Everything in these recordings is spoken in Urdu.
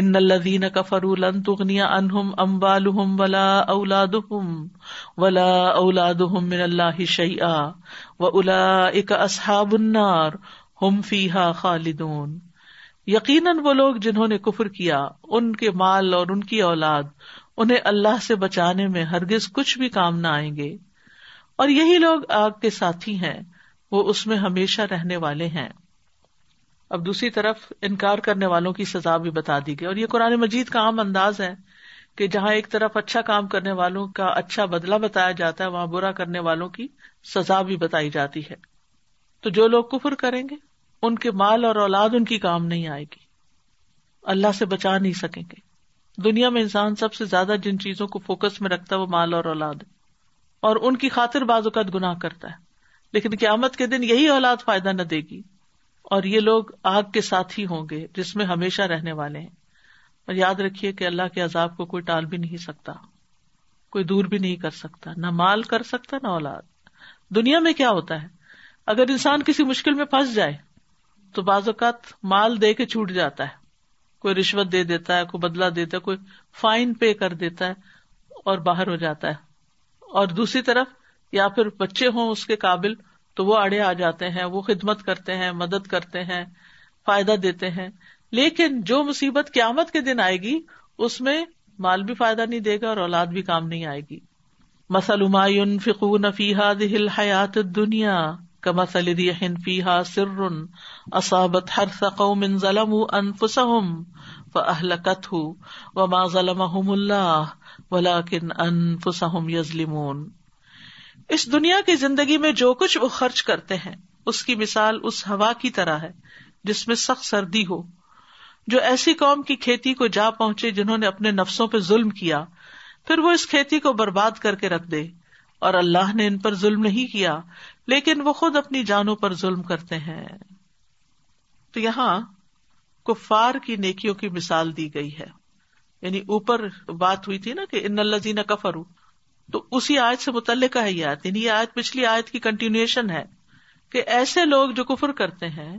ان الذين كفروا لن تغني اولاد اموالهم ولا اولاد النار هم فيها خالدون یقیناً وہ لوگ جنہوں نے کفر کیا ان کے مال اور ان کی اولاد انہیں اللہ سے بچانے میں ہرگز کچھ بھی کام نہ آئیں گے اور یہی لوگ آگ کے ساتھی ہیں وہ اس میں ہمیشہ رہنے والے ہیں اب دوسری طرف انکار کرنے والوں کی سزا بھی بتا دی گئی اور یہ قرآن مجید کا عام انداز ہے کہ جہاں ایک طرف اچھا کام کرنے والوں کا اچھا بدلا بتایا جاتا ہے وہاں برا کرنے والوں کی سزا بھی بتائی جاتی ہے تو جو لوگ کفر کریں گے ان کے مال اور اولاد ان کی کام نہیں آئے گی اللہ سے بچا نہیں سکیں گے دنیا میں انسان سب سے زیادہ جن چیزوں کو فوکس میں رکھتا ہے وہ مال اور اولاد اور ان کی خاطر بعض اوقات گنا کرتا ہے لیکن قیامت کے دن یہی اولاد فائدہ نہ دے گی اور یہ لوگ آگ کے ساتھ ہی ہوں گے جس میں ہمیشہ رہنے والے ہیں اور یاد رکھیے کہ اللہ کے عذاب کو کوئی ٹال بھی نہیں سکتا کوئی دور بھی نہیں کر سکتا نہ مال کر سکتا نہ اولاد دنیا میں کیا ہوتا ہے اگر انسان کسی مشکل میں پھنس جائے تو بعض اوقات مال دے کے چھوٹ جاتا ہے کوئی رشوت دے دیتا ہے کوئی بدلا دیتا ہے کوئی فائن پے کر دیتا ہے اور باہر ہو جاتا ہے اور دوسری طرف یا پھر بچے ہوں اس کے قابل تو وہ اڑے آ جاتے ہیں وہ خدمت کرتے ہیں مدد کرتے ہیں فائدہ دیتے ہیں لیکن جو مصیبت قیامت کے دن آئے گی اس میں مال بھی فائدہ نہیں دے گا اور اولاد بھی کام نہیں آئے گی مسلم فکون فیحاد دل حیات دنیا کماسل فیحا سر اصابت ہر ظلم ظلم اللہ ولاکن انفسم یزلیمون اس دنیا کی زندگی میں جو کچھ وہ خرچ کرتے ہیں اس کی مثال اس ہوا کی طرح ہے جس میں سخت سردی ہو جو ایسی قوم کی کھیتی کو جا پہنچے جنہوں نے اپنے نفسوں پہ ظلم کیا پھر وہ اس کھیتی کو برباد کر کے رکھ دے اور اللہ نے ان پر ظلم نہیں کیا لیکن وہ خود اپنی جانوں پر ظلم کرتے ہیں تو یہاں کفار کی نیکیوں کی مثال دی گئی ہے یعنی اوپر بات ہوئی تھی نا کہ ان اللہ زینا کفر تو اسی آیت سے متعلق یعنی کی کنٹینیوشن ہے کہ ایسے لوگ جو کفر کرتے ہیں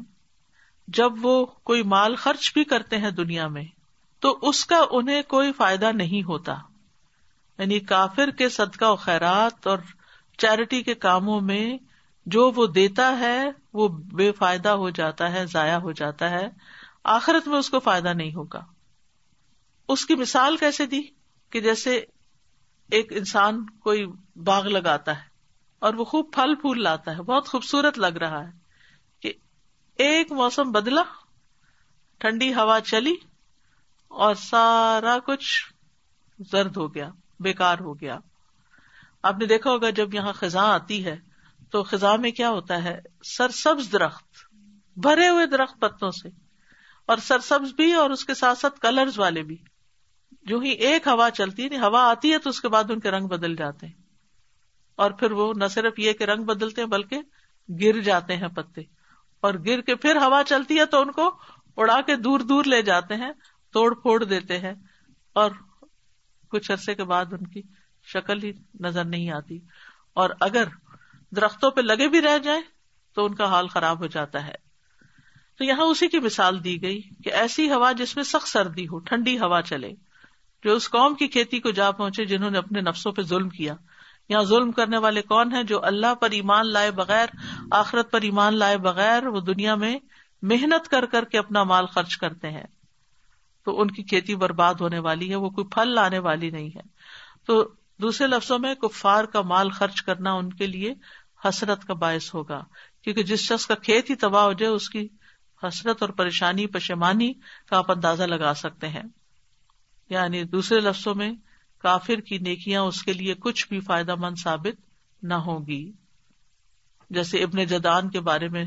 جب وہ کوئی مال خرچ بھی کرتے ہیں دنیا میں تو اس کا انہیں کوئی فائدہ نہیں ہوتا یعنی کافر کے صدقہ و خیرات اور چیریٹی کے کاموں میں جو وہ دیتا ہے وہ بے فائدہ ہو جاتا ہے ضائع ہو جاتا ہے آخرت میں اس کو فائدہ نہیں ہوگا اس کی مثال کیسے دی کہ جیسے ایک انسان کوئی باغ لگاتا ہے اور وہ خوب پھل پھول لاتا ہے بہت خوبصورت لگ رہا ہے کہ ایک موسم بدلا ٹھنڈی ہوا چلی اور سارا کچھ زرد ہو گیا بیکار ہو گیا آپ نے دیکھا ہوگا جب یہاں خزاں آتی ہے تو خزاں میں کیا ہوتا ہے سرسبز درخت بھرے ہوئے درخت پتوں سے اور سرسبز بھی اور اس کے ساتھ ساتھ کلرز والے بھی جو ہی ایک ہوا چلتی ہے ہوا آتی ہے تو اس کے بعد ان کے رنگ بدل جاتے ہیں اور پھر وہ نہ صرف یہ کہ رنگ بدلتے ہیں بلکہ گر جاتے ہیں پتے اور گر کے پھر ہوا چلتی ہے تو ان کو اڑا کے دور دور لے جاتے ہیں توڑ پھوڑ دیتے ہیں اور کچھ عرصے کے بعد ان کی شکل ہی نظر نہیں آتی اور اگر درختوں پہ لگے بھی رہ جائیں تو ان کا حال خراب ہو جاتا ہے تو یہاں اسی کی مثال دی گئی کہ ایسی ہوا جس میں سخت سردی ہو ٹھنڈی ہوا چلے اس قوم کی کھیتی کو جا پہنچے جنہوں نے اپنے نفسوں پہ ظلم کیا یہاں ظلم کرنے والے کون ہیں جو اللہ پر ایمان لائے بغیر آخرت پر ایمان لائے بغیر وہ دنیا میں محنت کر کر کے اپنا مال خرچ کرتے ہیں تو ان کی کھیتی برباد ہونے والی ہے وہ کوئی پھل لانے والی نہیں ہے تو دوسرے لفظوں میں کفار کا مال خرچ کرنا ان کے لیے حسرت کا باعث ہوگا کیونکہ جس شخص کا کھیت ہی تباہ ہو جائے اس کی حسرت اور پریشانی پشمانی کا آپ اندازہ لگا سکتے ہیں یعنی دوسرے لفظوں میں کافر کی نیکیاں اس کے لیے کچھ بھی فائدہ مند ثابت نہ ہوگی جیسے ابن جدان کے بارے میں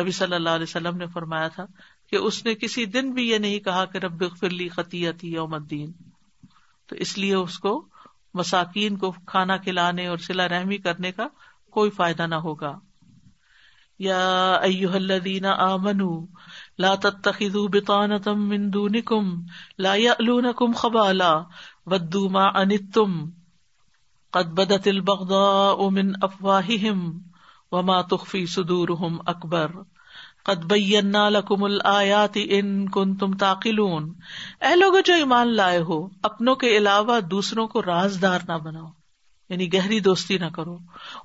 نبی صلی اللہ علیہ وسلم نے فرمایا تھا کہ اس نے کسی دن بھی یہ نہیں کہا کہ رب فرلی یوم الدین تو اس لیے اس کو مساکین کو کھانا کھلانے اور سلا رحمی کرنے کا کوئی فائدہ نہ ہوگا منو لا بطانة تم مندم لا کم خبالا ودو ما انتم قد بد البغضاء من این وما و صدورهم تخی سدور ہم اکبر قدبالآ کن تم تاخلون اے لوگ جو ایمان لائے ہو اپنوں کے علاوہ دوسروں کو رازدار نہ بناؤ یعنی گہری دوستی نہ کرو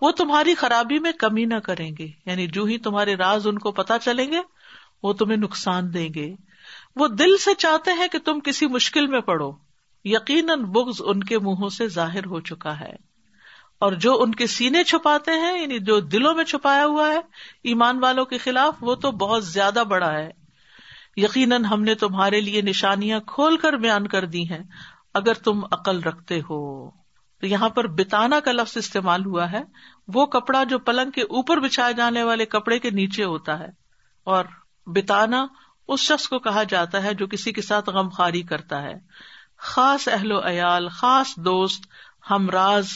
وہ تمہاری خرابی میں کمی نہ کریں گے یعنی جو ہی تمہارے راز ان کو پتا چلیں گے وہ تمہیں نقصان دیں گے وہ دل سے چاہتے ہیں کہ تم کسی مشکل میں پڑو یقیناً بغض ان کے منہوں سے ظاہر ہو چکا ہے اور جو ان کے سینے چھپاتے ہیں یعنی جو دلوں میں چھپایا ہوا ہے ایمان والوں کے خلاف وہ تو بہت زیادہ بڑا ہے یقیناً ہم نے تمہارے لیے نشانیاں کھول کر بیان کر دی ہیں اگر تم عقل رکھتے ہو تو یہاں پر بتانا کا لفظ استعمال ہوا ہے وہ کپڑا جو پلنگ کے اوپر بچھائے جانے والے کپڑے کے نیچے ہوتا ہے اور بتانا اس شخص کو کہا جاتا ہے جو کسی کے ساتھ غم خاری کرتا ہے خاص اہل و عیال خاص دوست ہمراز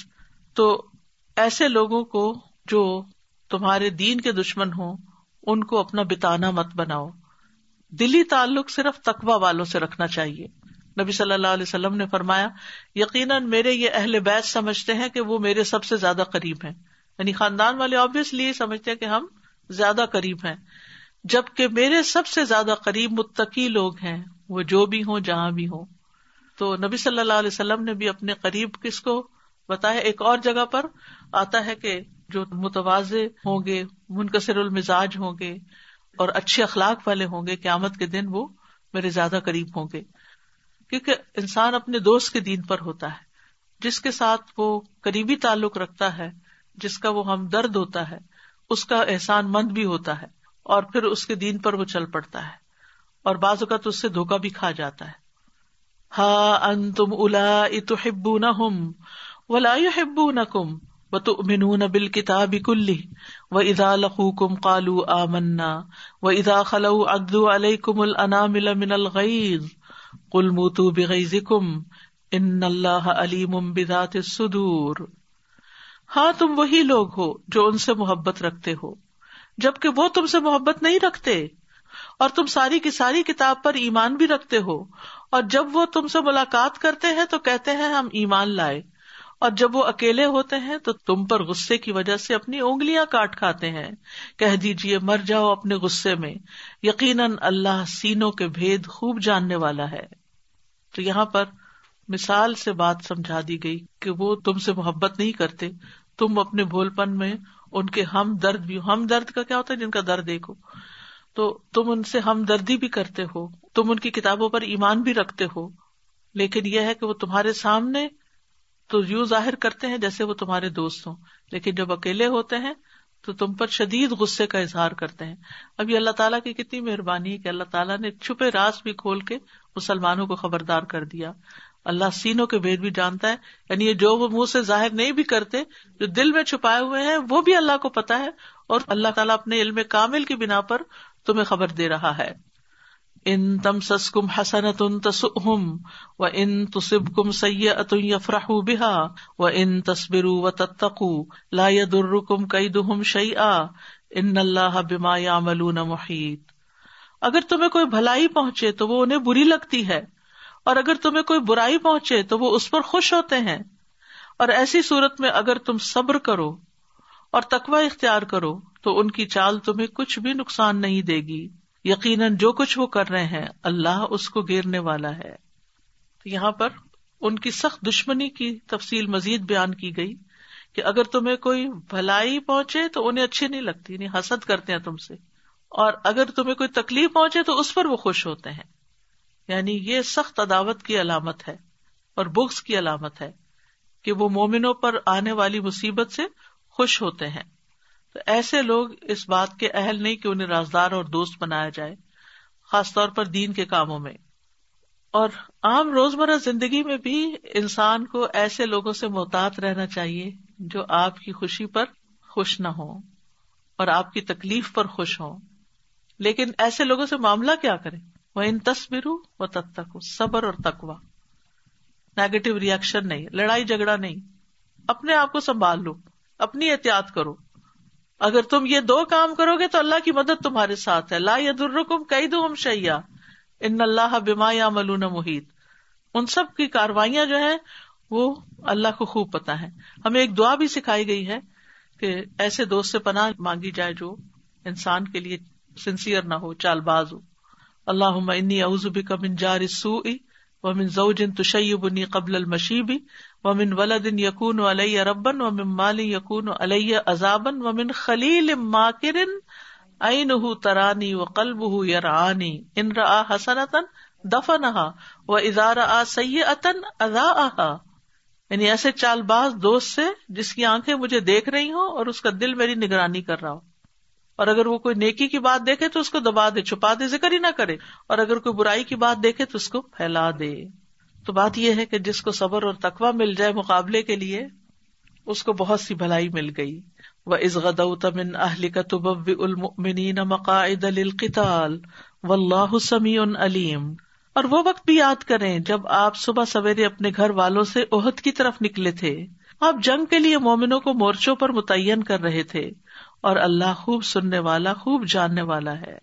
تو ایسے لوگوں کو جو تمہارے دین کے دشمن ہوں ان کو اپنا بتانا مت بناؤ دلی تعلق صرف تقوا والوں سے رکھنا چاہیے نبی صلی اللہ علیہ وسلم نے فرمایا یقیناً میرے یہ اہل بیت سمجھتے ہیں کہ وہ میرے سب سے زیادہ قریب ہیں یعنی خاندان والے آبیسلی سمجھتے ہیں کہ ہم زیادہ قریب ہیں جبکہ میرے سب سے زیادہ قریب متقی لوگ ہیں وہ جو بھی ہوں جہاں بھی ہوں تو نبی صلی اللہ علیہ وسلم نے بھی اپنے قریب کس کو بتایا ایک اور جگہ پر آتا ہے کہ جو متوازے ہوں گے منقصر المزاج ہوں گے اور اچھے اخلاق والے ہوں گے قیامت کے دن وہ میرے زیادہ قریب ہوں گے کیونکہ انسان اپنے دوست کے دین پر ہوتا ہے جس کے ساتھ وہ قریبی تعلق رکھتا ہے جس کا وہ ہمدرد ہوتا ہے اس کا احسان مند بھی ہوتا ہے اور پھر اس کے دین پر وہ چل پڑتا ہے اور بعض اوقات اس سے دھوکا بھی کھا جاتا ہے ہا ان تم الا نہبو نہ ہم و نہ کم تو من کتاب کلی و ادا لخو کم کالو آ منا و ادا خلو ادو علیہ کم من الغیز کل موتو ان اللہ ہاں تم وہی لوگ ہو جو ان سے محبت رکھتے ہو جبکہ وہ تم سے محبت نہیں رکھتے اور تم ساری کی ساری کتاب پر ایمان بھی رکھتے ہو اور جب وہ تم سے ملاقات کرتے ہیں تو کہتے ہیں ہم ایمان لائے اور جب وہ اکیلے ہوتے ہیں تو تم پر غصے کی وجہ سے اپنی اونگلیاں کاٹ کھاتے ہیں کہہ دیجیے مر جاؤ اپنے غصے میں یقیناً اللہ سینوں کے بھید خوب جاننے والا ہے تو یہاں پر مثال سے بات سمجھا دی گئی کہ وہ تم سے محبت نہیں کرتے تم اپنے بھول پن میں ان کے ہم درد بھی ہم درد کا کیا ہوتا ہے جن کا درد ایک تو تم ان سے ہمدردی بھی کرتے ہو تم ان کی کتابوں پر ایمان بھی رکھتے ہو لیکن یہ ہے کہ وہ تمہارے سامنے تو یو ظاہر کرتے ہیں جیسے وہ تمہارے دوست ہوں لیکن جب اکیلے ہوتے ہیں تو تم پر شدید غصے کا اظہار کرتے ہیں اب یہ اللہ تعالیٰ کی کتنی مہربانی ہے کہ اللہ تعالیٰ نے چھپے راز بھی کھول کے مسلمانوں کو خبردار کر دیا اللہ سینوں کے بھید بھی جانتا ہے یعنی جو وہ منہ سے ظاہر نہیں بھی کرتے جو دل میں چھپائے ہوئے ہیں وہ بھی اللہ کو پتا ہے اور اللہ تعالیٰ اپنے علم کامل کی بنا پر تمہیں خبر دے رہا ہے ان تم سسکم تسم و ان تصب کم سی اتر بحا و ان تصبر و تتقو لا کئی شعی ان اللہ تک محیط اگر تمہیں کوئی بھلائی پہنچے تو وہ انہیں بری لگتی ہے اور اگر تمہیں کوئی برائی پہنچے تو وہ اس پر خوش ہوتے ہیں اور ایسی صورت میں اگر تم صبر کرو اور تقوی اختیار کرو تو ان کی چال تمہیں کچھ بھی نقصان نہیں دے گی یقیناً جو کچھ وہ کر رہے ہیں اللہ اس کو گیرنے والا ہے تو یہاں پر ان کی سخت دشمنی کی تفصیل مزید بیان کی گئی کہ اگر تمہیں کوئی بھلائی پہنچے تو انہیں اچھی نہیں لگتی یعنی حسد کرتے ہیں تم سے اور اگر تمہیں کوئی تکلیف پہنچے تو اس پر وہ خوش ہوتے ہیں یعنی یہ سخت عداوت کی علامت ہے اور بکس کی علامت ہے کہ وہ مومنوں پر آنے والی مصیبت سے خوش ہوتے ہیں تو ایسے لوگ اس بات کے اہل نہیں کہ انہیں رازدار اور دوست بنایا جائے خاص طور پر دین کے کاموں میں اور عام روز مرہ زندگی میں بھی انسان کو ایسے لوگوں سے محتاط رہنا چاہیے جو آپ کی خوشی پر خوش نہ ہو اور آپ کی تکلیف پر خوش ہو لیکن ایسے لوگوں سے معاملہ کیا کرے وہ ان تصویر و تب تک صبر اور تکوا نیگیٹو ریئیکشن نہیں لڑائی جھگڑا نہیں اپنے آپ کو سنبھال لو اپنی احتیاط کرو اگر تم یہ دو کام کرو گے تو اللہ کی مدد تمہارے ساتھ ہے لا کئی دو ہم شیا ان اللہ بما یا ملون محیط ان سب کی کاروائیاں جو ہیں وہ اللہ کو خوب پتا ہے ہمیں ایک دعا بھی سکھائی گئی ہے کہ ایسے دوست سے پناہ مانگی جائے جو انسان کے لیے سنسیئر نہ ہو چال باز ہو اللہ انی بک من جار سو امن زو جن قبل المشیبی ومن ولد یقون علیہ ربن ومن مال یقون علیہ عذابن ومن خلیل ماکرن عین ترانی و قلب یرانی ان را حسنتن دفنہا و ادارہ سیئتن اذاہا یعنی ایسے چال باز دوست سے جس کی آنکھیں مجھے دیکھ رہی ہوں اور اس کا دل میری نگرانی کر رہا ہو اور اگر وہ کوئی نیکی کی بات دیکھے تو اس کو دبا دے چھپا دے ذکر ہی نہ کرے اور اگر کوئی برائی کی بات دیکھے تو اس کو پھیلا دے تو بات یہ ہے کہ جس کو صبر اور تقوا مل جائے مقابلے کے لیے اس کو بہت سی بھلائی مل گئی وہ تمن اہل کا تب و اللہ حسمی علیم اور وہ وقت بھی یاد کرے جب آپ صبح سویرے اپنے گھر والوں سے عہد کی طرف نکلے تھے آپ جنگ کے لیے مومنوں کو مورچوں پر متعین کر رہے تھے اور اللہ خوب سننے والا خوب جاننے والا ہے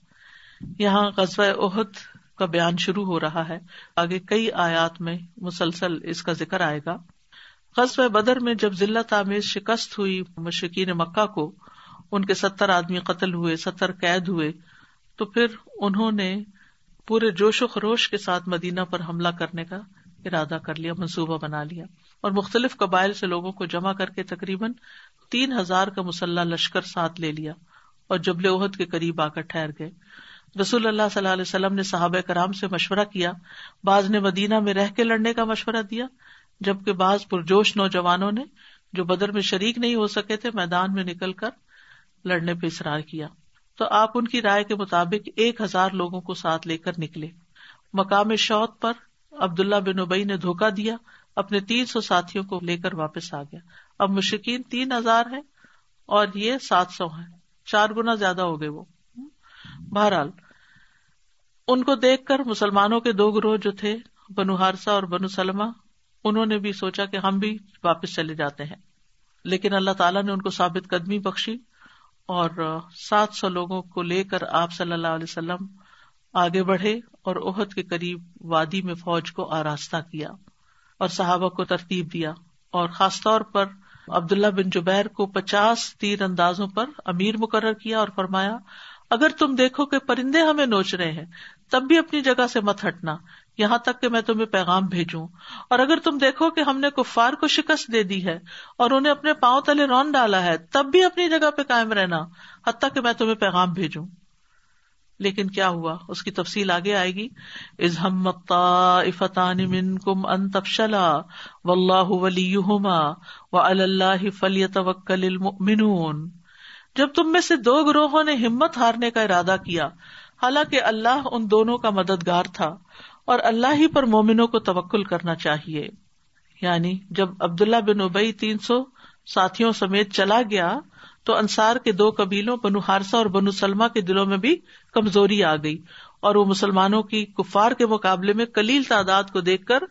یہاں قصبۂ عہد کا بیان شروع ہو رہا ہے آگے کئی آیات میں مسلسل اس کا ذکر آئے گا قصب بدر میں جب ضلع تعمیر شکست ہوئی مشکین مکہ کو ان کے ستر آدمی قتل ہوئے ستر قید ہوئے تو پھر انہوں نے پورے جوش و خروش کے ساتھ مدینہ پر حملہ کرنے کا ارادہ کر لیا منصوبہ بنا لیا اور مختلف قبائل سے لوگوں کو جمع کر کے تقریباً تین ہزار کا مسلح لشکر ساتھ لے لیا اور جبل عہد کے قریب آ کر ٹھہر گئے رسول اللہ صلی اللہ علیہ وسلم نے صحابہ کرام سے مشورہ کیا بعض نے مدینہ میں رہ کے لڑنے کا مشورہ دیا جبکہ بعض پرجوش نوجوانوں نے جو بدر میں شریک نہیں ہو سکے تھے میدان میں نکل کر لڑنے پہ اصرار کیا تو آپ ان کی رائے کے مطابق ایک ہزار لوگوں کو ساتھ لے کر نکلے مقام شوت پر عبداللہ بن ابئی نے دھوکا دیا اپنے تین سو ساتھیوں کو لے کر واپس آ گیا اب مشکین تین ہزار ہے اور یہ سات سو ہے چار گنا زیادہ ہو گئے وہ بہرحال ان کو دیکھ کر مسلمانوں کے دو گروہ جو تھے بنو ہارسا اور بنو سلما انہوں نے بھی سوچا کہ ہم بھی واپس چلے جاتے ہیں لیکن اللہ تعالیٰ نے ان کو ثابت قدمی بخشی اور سات سو لوگوں کو لے کر آپ صلی اللہ علیہ وسلم آگے بڑھے اور عہد کے قریب وادی میں فوج کو آراستہ کیا اور صحابہ کو ترتیب دیا اور خاص طور پر عبداللہ بن جبیر کو پچاس تیر اندازوں پر امیر مقرر کیا اور فرمایا اگر تم دیکھو کہ پرندے ہمیں نوچ رہے ہیں تب بھی اپنی جگہ سے مت ہٹنا یہاں تک کہ میں تمہیں پیغام بھیجوں اور اگر تم دیکھو کہ ہم نے کفار کو شکست دے دی ہے اور انہیں اپنے پاؤں تلے رون ڈالا ہے تب بھی اپنی جگہ پہ قائم رہنا حتیٰ کہ میں تمہیں پیغام بھیجوں لیکن کیا ہوا اس کی تفصیل آگے آئے گی از ہم کم ان تفشلا و اللہ ولیما اللہ فلی من جب تم میں سے دو گروہوں نے ہمت ہارنے کا ارادہ کیا حالانکہ اللہ ان دونوں کا مددگار تھا اور اللہ ہی پر مومنوں کو توکل کرنا چاہیے یعنی جب عبداللہ بن ابئی تین سو ساتھیوں سمیت چلا گیا تو انصار کے دو قبیلوں بنو ہارسا اور بنو سلما کے دلوں میں بھی کمزوری آ گئی اور وہ مسلمانوں کی کفار کے مقابلے میں کلیل تعداد کو دیکھ کر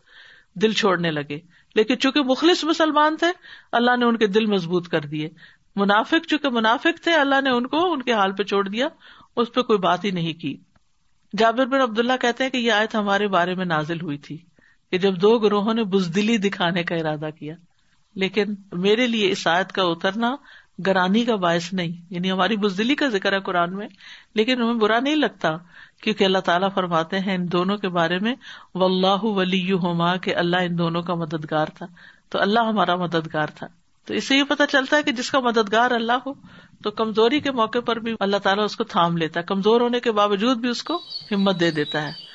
دل چھوڑنے لگے لیکن چونکہ مخلص مسلمان تھے اللہ نے ان کے دل مضبوط کر دیے منافق چونکہ منافق تھے اللہ نے ان کو ان کے حال پہ چھوڑ دیا اس پہ کوئی بات ہی نہیں کی جابر عبد اللہ کہتے ہیں کہ یہ آیت ہمارے بارے میں نازل ہوئی تھی کہ جب دو گروہوں نے بزدلی دکھانے کا ارادہ کیا لیکن میرے لیے اس آیت کا اترنا گرانی کا باعث نہیں یعنی ہماری بزدلی کا ذکر ہے قرآن میں لیکن ہمیں برا نہیں لگتا کیونکہ اللہ تعالیٰ فرماتے ہیں ان دونوں کے بارے میں و اللہ ولی ہوما کہ اللہ ان دونوں کا مددگار تھا تو اللہ ہمارا مددگار تھا تو اس سے یہ پتا چلتا ہے کہ جس کا مددگار اللہ ہو تو کمزوری کے موقع پر بھی اللہ تعالیٰ اس کو تھام لیتا ہے کمزور ہونے کے باوجود بھی اس کو ہمت دے دیتا ہے